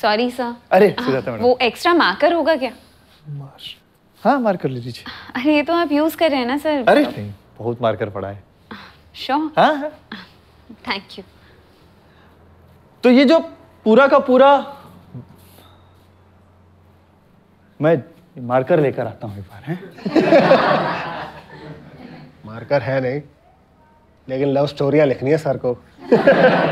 sorry sir अरे हाँ, Sujata madam वो एक्स्ट्रा मार्कर होगा क्या मार्श हाँ मार कर लीजिए अरे ये तो आप यूज कर रहे हैं ना सर अरे नहीं बहुत मार्कर पड़ा है शो हाँ हाँ थैंक यू तो ये जो पूरा का पूरा मैं मार्कर लेकर आता हूँ एक बार है मार्कर है नहीं लेकिन लव स्टोरियाँ लिखनी है सर को